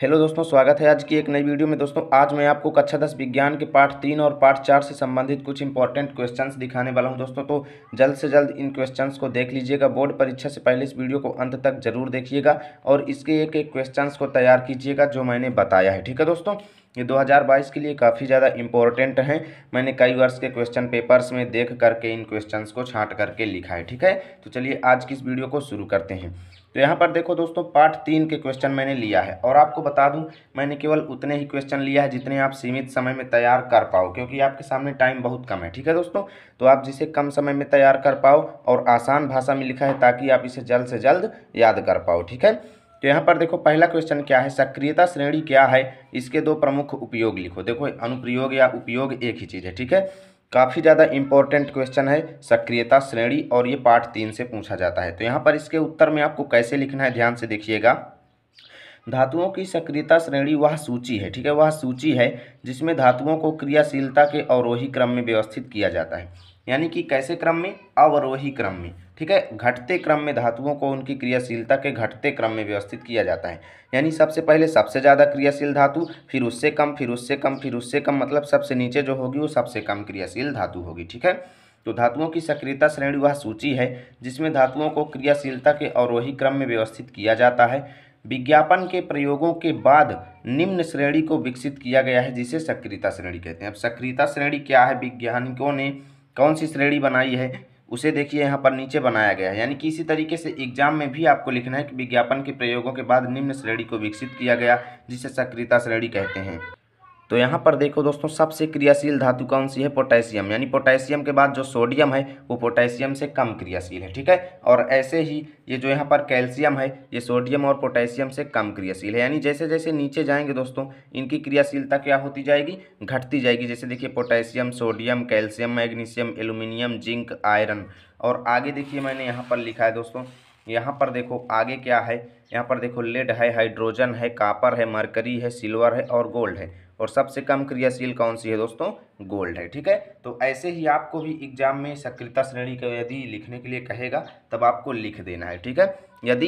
hello दोस्तों स्वागत है आज की एक नई वीडियो में दोस्तों आज मैं आपको कक्षा दस विज्ञान के पाठ तीन और पाठ चार से संबंधित कुछ इंपॉर्टेंट क्वेश्चंस दिखाने वाला हूं दोस्तों तो जल्द से जल्द इन क्वेश्चंस को देख लीजिएगा बोर्ड परीक्षा से पहले इस वीडियो को अंत तक जरूर देखिएगा और इसके एक एक क्वेश्चन को तैयार कीजिएगा जो मैंने बताया है ठीक है दोस्तों ये 2022 के लिए काफ़ी ज़्यादा इंपॉर्टेंट हैं मैंने कई वर्ष के क्वेश्चन पेपर्स में देख करके इन क्वेश्चंस को छांट करके लिखा है ठीक है तो चलिए आज की इस वीडियो को शुरू करते हैं तो यहाँ पर देखो दोस्तों पार्ट तीन के क्वेश्चन मैंने लिया है और आपको बता दूँ मैंने केवल उतने ही क्वेश्चन लिया है जितने आप सीमित समय में तैयार कर पाओ क्योंकि आपके सामने टाइम बहुत कम है ठीक है दोस्तों तो आप जिसे कम समय में तैयार कर पाओ और आसान भाषा में लिखा है ताकि आप इसे जल्द से जल्द याद कर पाओ ठीक है तो यहाँ पर देखो पहला क्वेश्चन क्या है सक्रियता श्रेणी क्या है इसके दो प्रमुख उपयोग लिखो देखो अनुप्रयोग या उपयोग एक ही चीज़ है ठीक है काफ़ी ज़्यादा इंपॉर्टेंट क्वेश्चन है सक्रियता श्रेणी और ये पार्ट तीन से पूछा जाता है तो यहाँ पर इसके उत्तर में आपको कैसे लिखना है ध्यान से देखिएगा धातुओं की सक्रियता श्रेणी वह सूची है ठीक है वह सूची है जिसमें धातुओं को क्रियाशीलता के अवरोही क्रम में व्यवस्थित किया जाता है यानी कि कैसे क्रम में अवरोही क्रम में ठीक है घटते क्रम में धातुओं को उनकी क्रियाशीलता के घटते क्रम में व्यवस्थित किया जाता है यानी सबसे पहले सबसे ज़्यादा क्रियाशील धातु फिर उससे कम फिर उससे कम फिर उससे कम मतलब सबसे नीचे जो होगी वो सबसे कम क्रियाशील धातु होगी ठीक है तो धातुओं की सक्रियता श्रेणी वह सूची है जिसमें धातुओं को क्रियाशीलता के अवरोही क्रम में व्यवस्थित किया जाता है विज्ञापन के प्रयोगों के बाद निम्न श्रेणी को विकसित किया गया है जिसे सक्रियता श्रेणी कहते हैं अब सक्रियता श्रेणी क्या है वैज्ञानिकों ने कौन सी श्रेणी बनाई है उसे देखिए यहाँ पर नीचे बनाया गया है यानी कि इसी तरीके से एग्जाम में भी आपको लिखना है कि विज्ञापन के प्रयोगों के बाद निम्न श्रेणी को विकसित किया गया जिसे सक्रियता श्रेणी कहते हैं तो यहाँ पर देखो दोस्तों सबसे क्रियाशील धातु कौन सी है पोटेशियम यानी पोटेशियम के बाद जो सोडियम है वो पोटेशियम से कम क्रियाशील है ठीक है और ऐसे ही ये जो यहाँ पर कैल्शियम है ये सोडियम और पोटेशियम से कम क्रियाशील है यानी जैसे जैसे नीचे जाएंगे दोस्तों इनकी क्रियाशीलता क्या होती जाएगी घटती जाएगी जैसे देखिए potassium sodium calcium magnesium aluminium zinc iron और आगे देखिए मैंने यहाँ पर लिखा है दोस्तों यहाँ पर देखो आगे क्या है यहाँ पर देखो लेड है हाइड्रोजन है कापर है मरकरी है सिल्वर है और गोल्ड है और सबसे कम क्रियाशील कौन सी है दोस्तों गोल्ड है ठीक है तो ऐसे ही आपको भी एग्जाम में सक्रियता श्रेणी का यदि लिखने के लिए कहेगा तब आपको लिख देना है ठीक है यदि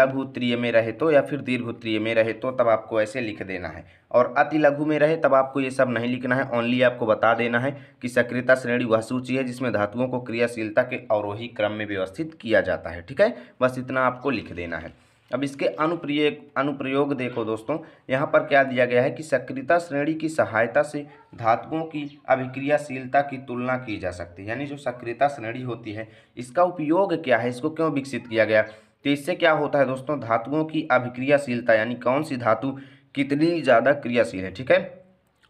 लघु त्रिय में रहे तो या फिर दीर्घ त्रिय में रहे तो तब आपको ऐसे लिख देना है और अति लघु में रहे तब आपको ये सब नहीं लिखना है ओनली आपको बता देना है कि सक्रियता श्रेणी वह सूची है जिसमें धातुओं को क्रियाशीलता के अवरोही क्रम में व्यवस्थित किया जाता है ठीक है बस इतना आपको लिख देना है अब इसके अनुप्रिय अनुप्रयोग देखो दोस्तों यहाँ पर क्या दिया गया है कि सक्रियता श्रेणी की सहायता से धातुओं की अभिक्रियाशीलता की तुलना की जा सकती है यानी जो सक्रियता श्रेणी होती है इसका उपयोग क्या है इसको क्यों विकसित किया गया तो इससे क्या होता है दोस्तों धातुओं की अभिक्रियाशीलता यानी कौन सी धातु कितनी ज़्यादा क्रियाशील है ठीक है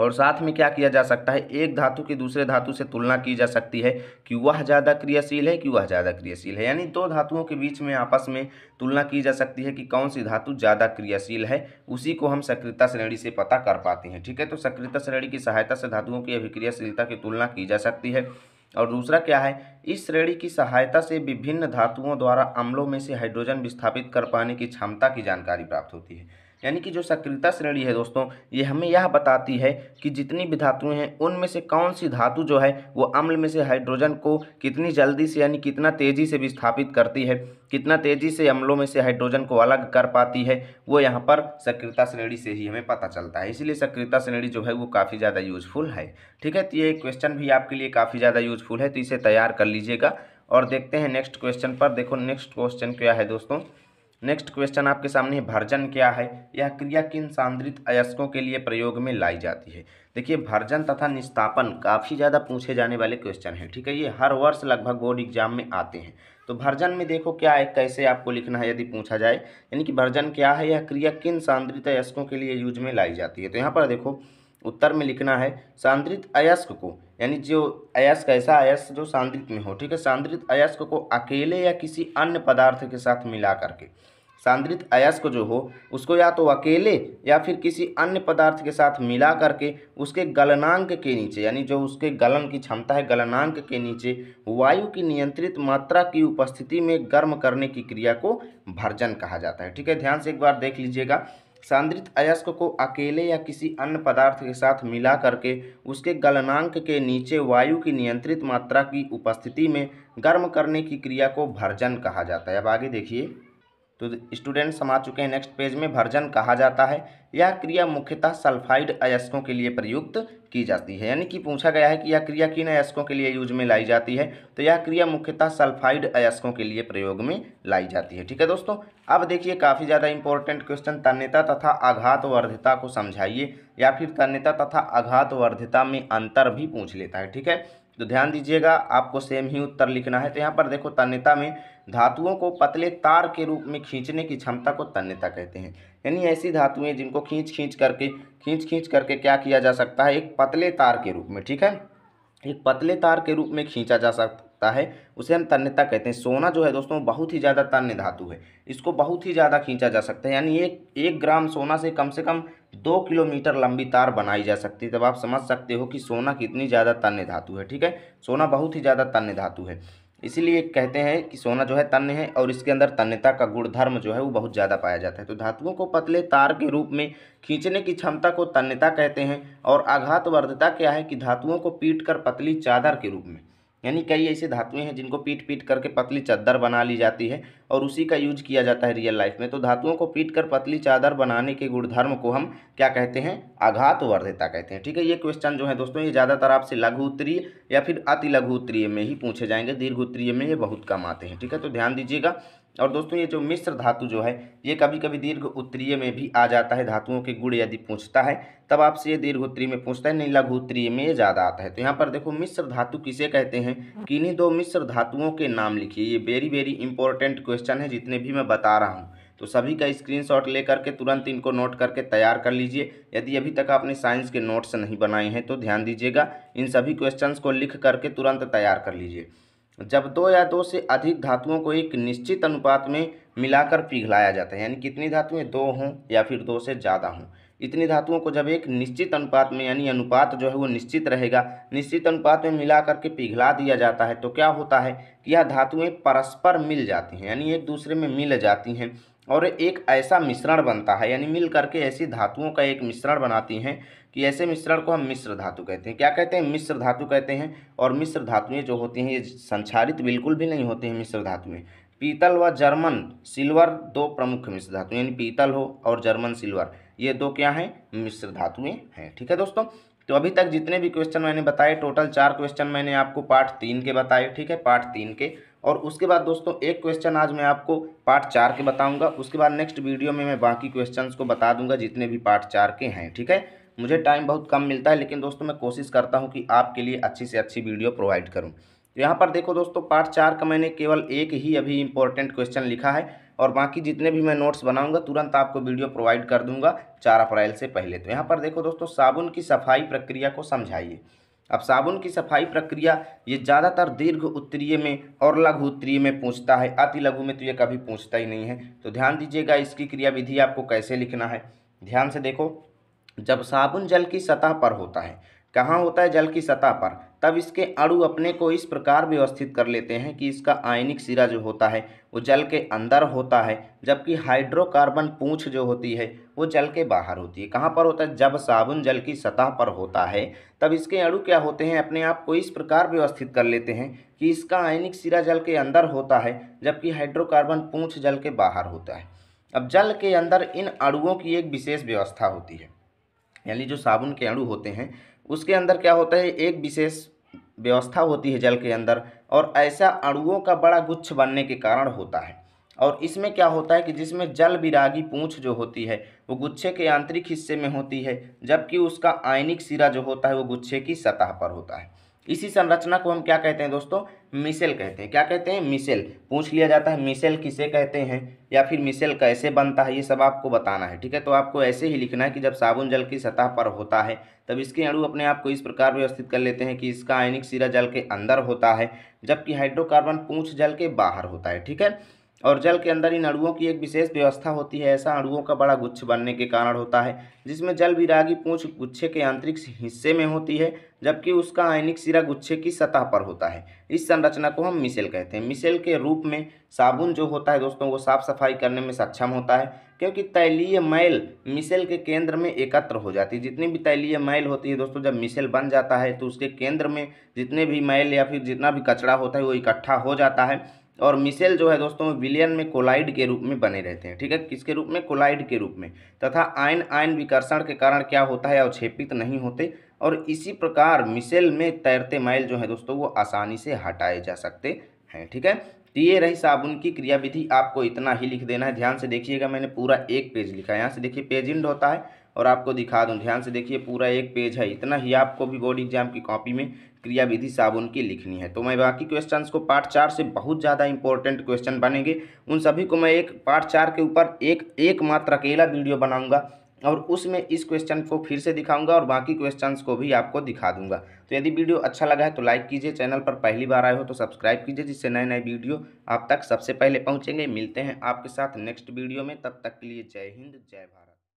और साथ में क्या किया जा सकता है एक धातु की दूसरे धातु से तुलना की जा सकती है कि वह ज़्यादा क्रियाशील है कि वह ज़्यादा क्रियाशील है यानी दो धातुओं के बीच में आपस में तुलना की जा सकती है कि कौन सी धातु ज़्यादा क्रियाशील है उसी को हम सक्रियता श्रेणी से पता कर पाते हैं ठीक है तो सक्रियता श्रेणी की सहायता से धातुओं की अभिक्रियाशीलता की तुलना की जा सकती है और दूसरा क्या है इस श्रेणी की सहायता से विभिन्न धातुओं द्वारा अम्लों में से हाइड्रोजन विस्थापित कर पाने की क्षमता की जानकारी प्राप्त होती है यानी कि जो सक्रियता श्रेणी है दोस्तों ये हमें यह बताती है कि जितनी भी धातुएं हैं उनमें से कौन सी धातु जो है वो अम्ल में से हाइड्रोजन को कितनी जल्दी से यानी कितना तेज़ी से विस्थापित करती है कितना तेज़ी से अम्लों में से हाइड्रोजन को अलग कर पाती है वो यहाँ पर सक्रियता श्रेणी से ही हमें पता चलता है इसीलिए सक्रियता श्रेणी जो है वो काफ़ी ज़्यादा यूजफुल है ठीक है तो ये क्वेश्चन भी आपके लिए काफ़ी ज़्यादा यूजफुल है तो इसे तैयार कर लीजिएगा और देखते हैं नेक्स्ट क्वेश्चन पर देखो नेक्स्ट क्वेश्चन क्या है दोस्तों नेक्स्ट क्वेश्चन आपके सामने है भर्जन क्या है यह क्रिया किन सांद्रित अयस्कों के लिए प्रयोग में लाई जाती है देखिए भर्जन तथा निस्तापन काफ़ी ज़्यादा पूछे जाने वाले क्वेश्चन हैं ठीक है ये हर वर्ष लगभग बोर्ड एग्जाम में आते हैं तो भर्जन में देखो क्या है कैसे आपको लिखना है यदि पूछा जाए यानी कि भर्जन क्या है यह क्रिया किन सांद्रित अयस्कों के लिए यूज में लाई जाती है तो यहाँ पर देखो उत्तर में लिखना है सांद्रित अयस्क को यानी जो अयस्क ऐसा अयस्क जो सांद्रित में हो ठीक है सांद्रित अयस्क को अकेले या किसी अन्य पदार्थ के साथ मिला करके सांद्रित अयस्क जो हो उसको या तो अकेले या फिर किसी अन्य पदार्थ के साथ मिला करके उसके गलनांक के नीचे यानी जो उसके गलन की क्षमता है गलनांक के नीचे वायु की नियंत्रित मात्रा की उपस्थिति में गर्म करने की क्रिया को भर्जन कहा जाता है ठीक है ध्यान से एक बार देख लीजिएगा सांद्रित अयस्क को अकेले या किसी अन्य पदार्थ के साथ मिला करके उसके गलनांक के नीचे वायु की नियंत्रित मात्रा की उपस्थिति में गर्म करने की क्रिया को भर्जन कहा जाता है अब आगे देखिए तो स्टूडेंट्स हम आ चुके हैं नेक्स्ट पेज में भर्जन कहा जाता है यह क्रिया मुख्यतः सल्फाइड अयस्कों के लिए प्रयुक्त की जाती है यानी कि पूछा गया है कि यह क्रिया किन अयस्कों के लिए यूज में लाई जाती है तो यह क्रिया मुख्यतः सल्फाइड अयस्कों के लिए प्रयोग में लाई जाती है ठीक है दोस्तों अब देखिए काफ़ी ज़्यादा इंपॉर्टेंट क्वेश्चन तन्यता तथा आघात वर्धता को समझाइए या फिर तन्यता तथा आघात वर्धता में अंतर भी पूछ लेता है ठीक है तो ध्यान दीजिएगा आपको सेम ही उत्तर लिखना है तो यहाँ पर देखो तन्यता में धातुओं को पतले तार के रूप में खींचने की क्षमता को तन्यता कहते हैं यानी ऐसी धातुएं जिनको खींच खींच करके खींच खींच करके क्या किया जा सकता है एक पतले तार के रूप में ठीक है एक पतले तार के रूप में खींचा जा सकता सकता है उसे हम तन्यता कहते हैं सोना जो है दोस्तों बहुत ही ज़्यादा तन्य धातु है इसको बहुत ही ज़्यादा खींचा जा सकता है यानी एक एक ग्राम सोना से कम से कम दो किलोमीटर लंबी तार बनाई जा सकती है तब आप समझ सकते हो कि सोना कितनी ज़्यादा तन्य धातु है ठीक है सोना बहुत ही ज़्यादा तन्य धातु है इसीलिए कहते हैं कि सोना जो है तन्य है और इसके अंदर तन्यता का गुणधर्म जो है वो बहुत ज़्यादा पाया जाता है तो धातुओं को पतले तार के रूप में खींचने की क्षमता को तन्यता कहते हैं और आघातवर्धता क्या है कि धातुओं को पीटकर पतली चादर के रूप में यानी कई ऐसे धातुएं हैं जिनको पीट पीट करके पतली चद्दर बना ली जाती है और उसी का यूज किया जाता है रियल लाइफ में तो धातुओं को पीट कर पतली चादर बनाने के गुणधर्म को हम क्या कहते हैं आघात वर्धता कहते हैं ठीक है ये क्वेश्चन जो है दोस्तों ये ज़्यादातर आपसे लघु उत्तरीय या फिर अति लघु उत्तरीय में ही पूछे जाएंगे दीर्घ उत्तरीय में ये बहुत कम आते हैं ठीक है तो ध्यान दीजिएगा और दोस्तों ये जो मिश्र धातु जो है ये कभी कभी दीर्घ उत्तरीय में भी आ जाता है धातुओं के गुण यदि पूछता है तब आपसे ये दीर्घ उत्तरीय में पूछता है नहीं लघु उत्तरीय में ये ज़्यादा आता है तो यहाँ पर देखो मिश्र धातु किसे कहते हैं किन्हीं दो मिश्र धातुओं के नाम लिखिए ये very very important question question है जितने भी मैं बता रहा हूँ तो सभी का स्क्रीनशॉट लेकर के तुरंत इनको नोट करके तैयार कर लीजिए यदि अभी तक आपने साइंस के नोट्स नहीं बनाए हैं तो ध्यान दीजिएगा इन सभी क्वेश्चंस को लिख करके तुरंत तैयार कर लीजिए जब दो या दो से अधिक धातुओं को एक निश्चित अनुपात में मिलाकर पिघलाया जाता है यानी कितनी धातुएं दो हों या फिर दो से ज़्यादा हों इतनी धातुओं को जब एक निश्चित अनुपात में यानी अनुपात जो है वो निश्चित रहेगा निश्चित अनुपात में मिला करके पिघला दिया जाता है तो क्या होता है कि यह धातुएं परस्पर मिल जाती हैं यानी एक दूसरे में मिल जाती हैं और एक ऐसा मिश्रण बनता है यानी मिल करके ऐसी धातुओं का एक मिश्रण बनाती हैं कि ऐसे मिश्रण को हम मिश्र धातु कहते हैं क्या कहते हैं मिश्र धातु कहते हैं और मिश्र धातुएँ जो होती हैं ये संचारित बिल्कुल भी नहीं होती हैं मिश्र धातुएँ पीतल व जर्मन सिल्वर दो प्रमुख मिश्र धातु यानी पीतल हो और जर्मन सिल्वर ये दो क्या हैं मिश्र धातुएं हैं ठीक है दोस्तों तो अभी तक जितने भी क्वेश्चन मैंने बताए टोटल चार क्वेश्चन मैंने आपको पार्ट तीन के बताए ठीक है पार्ट तीन के और उसके बाद दोस्तों एक क्वेश्चन आज मैं आपको पार्ट चार के बताऊंगा उसके बाद नेक्स्ट वीडियो में मैं बाकी क्वेश्चंस को बता दूंगा जितने भी पार्ट चार के हैं ठीक है मुझे टाइम बहुत कम मिलता है लेकिन दोस्तों मैं कोशिश करता हूँ कि आपके लिए अच्छी से अच्छी वीडियो प्रोवाइड करूँ यहाँ पर देखो दोस्तों पार्ट चार का मैंने केवल एक ही अभी इम्पोर्टेंट क्वेश्चन लिखा है और बाकी जितने भी मैं नोट्स बनाऊंगा तुरंत आपको वीडियो प्रोवाइड कर दूंगा चार अप्रैल से पहले तो यहाँ पर देखो दोस्तों साबुन की सफाई प्रक्रिया को समझाइए अब साबुन की सफाई प्रक्रिया ये ज़्यादातर दीर्घ उत्तरीय में और लघु उत्तरीय में पूछता है अति लघु में तो ये कभी पूछता ही नहीं है तो ध्यान दीजिएगा इसकी क्रियाविधि आपको कैसे लिखना है ध्यान से देखो जब साबुन जल की सतह पर होता है कहाँ होता है जल की सतह पर तब इसके अणु अपने को इस प्रकार व्यवस्थित कर लेते हैं कि इसका आयनिक सिरा जो होता है वो जल के अंदर होता है जबकि हाइड्रोकार्बन पूंछ जो होती है वो जल के बाहर होती है कहाँ पर होता है जब साबुन जल की सतह पर होता है तब इसके अणु क्या होते हैं अपने आप को इस प्रकार व्यवस्थित कर लेते हैं कि इसका आयनिक सिरा जल के अंदर होता है जबकि हाइड्रोकार्बन पूँछ जल के बाहर होता है अब जल के अंदर इन अणुओं की एक विशेष व्यवस्था होती है यानी जो साबुन के अणु होते हैं उसके अंदर क्या होता है एक विशेष व्यवस्था होती है जल के अंदर और ऐसा अणुओं का बड़ा गुच्छ बनने के कारण होता है और इसमें क्या होता है कि जिसमें जल विरागी पूँछ जो होती है वो गुच्छे के आंतरिक हिस्से में होती है जबकि उसका आयनिक सिरा जो होता है वो गुच्छे की सतह पर होता है इसी संरचना को हम क्या कहते हैं दोस्तों मिसेल कहते हैं क्या कहते हैं मिसेल पूछ लिया जाता है मिसेल किसे कहते हैं या फिर मिसेल कैसे बनता है ये सब आपको बताना है ठीक है तो आपको ऐसे ही लिखना है कि जब साबुन जल की सतह पर होता है तब इसके अणु अपने आप को इस प्रकार व्यवस्थित कर लेते हैं कि इसका आयनिक सिरा जल के अंदर होता है जबकि हाइड्रोकार्बन पूछ जल के बाहर होता है ठीक है और जल के अंदर इन अड़ुओं की एक विशेष व्यवस्था होती है ऐसा अड़ुओं का बड़ा गुच्छ बनने के कारण होता है जिसमें जल विरागी पूंछ गुच्छे के आंतरिक हिस्से में होती है जबकि उसका आयनिक सिरा गुच्छे की सतह पर होता है इस संरचना को हम मिसेल कहते हैं मिसेल के रूप में साबुन जो होता है दोस्तों वो साफ सफाई करने में सक्षम होता है क्योंकि तैलीय मैल मिसेल के केंद्र में एकत्र हो जाती है जितनी भी तैलीय मैल होती है दोस्तों जब मिसेल बन जाता है तो उसके केंद्र में जितने भी मैल या फिर जितना भी कचरा होता है वो इकट्ठा हो जाता है और मिसेल जो है दोस्तों विलियन में कोलाइड के रूप में बने रहते हैं ठीक है किसके रूप में कोलाइड के रूप में तथा आयन आयन विकर्षण के कारण क्या होता है अवक्षेपित नहीं होते और इसी प्रकार मिसेल में तैरते माइल जो है दोस्तों वो आसानी से हटाए जा सकते हैं ठीक है तो ये रही साबुन की क्रियाविधि आपको इतना ही लिख देना है ध्यान से देखिएगा मैंने पूरा एक पेज लिखा है यहाँ से देखिए पेज इंड होता है और आपको दिखा दूँ ध्यान से देखिए पूरा एक पेज है इतना ही आपको भी बोर्ड एग्जाम की कॉपी में क्रियाविधि साबुन की लिखनी है तो मैं बाकी क्वेश्चंस को पार्ट चार से बहुत ज़्यादा इंपॉर्टेंट क्वेश्चन बनेंगे उन सभी को मैं एक पार्ट चार के ऊपर एक एक मात्र अकेला वीडियो बनाऊंगा और उसमें इस क्वेश्चन को फिर से दिखाऊंगा और बाकी क्वेश्चंस को भी आपको दिखा दूंगा तो यदि वीडियो अच्छा लगा है तो लाइक कीजिए चैनल पर पहली बार आए हो तो सब्सक्राइब कीजिए जिससे नए नए वीडियो आप तक सबसे पहले पहुँचेंगे मिलते हैं आपके साथ नेक्स्ट वीडियो में तब तक के लिए जय हिंद जय भारत